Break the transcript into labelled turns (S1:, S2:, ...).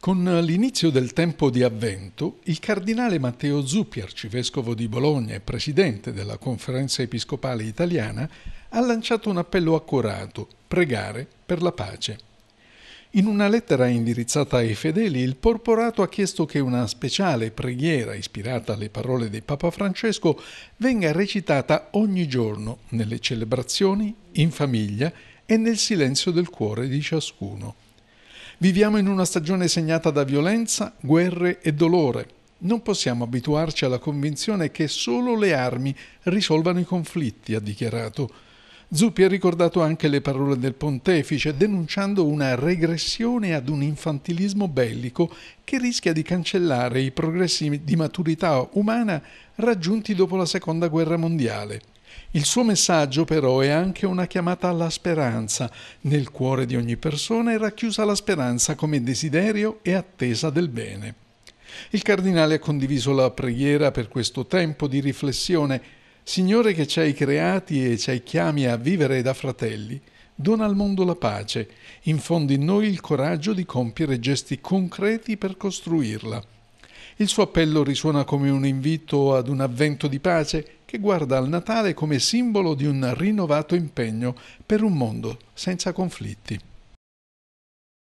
S1: Con l'inizio del tempo di avvento, il cardinale Matteo Zuppi, arcivescovo di Bologna e presidente della Conferenza Episcopale Italiana, ha lanciato un appello accorato, pregare per la pace. In una lettera indirizzata ai fedeli, il porporato ha chiesto che una speciale preghiera ispirata alle parole di Papa Francesco venga recitata ogni giorno nelle celebrazioni, in famiglia e nel silenzio del cuore di ciascuno. Viviamo in una stagione segnata da violenza, guerre e dolore. Non possiamo abituarci alla convinzione che solo le armi risolvano i conflitti, ha dichiarato. Zuppi ha ricordato anche le parole del pontefice, denunciando una regressione ad un infantilismo bellico che rischia di cancellare i progressi di maturità umana raggiunti dopo la Seconda Guerra Mondiale. Il suo messaggio però è anche una chiamata alla speranza. Nel cuore di ogni persona è racchiusa la speranza come desiderio e attesa del bene. Il cardinale ha condiviso la preghiera per questo tempo di riflessione. Signore che ci hai creati e ci hai chiami a vivere da fratelli, dona al mondo la pace, infondi in noi il coraggio di compiere gesti concreti per costruirla. Il suo appello risuona come un invito ad un avvento di pace che guarda al Natale come simbolo di un rinnovato impegno per un mondo senza conflitti.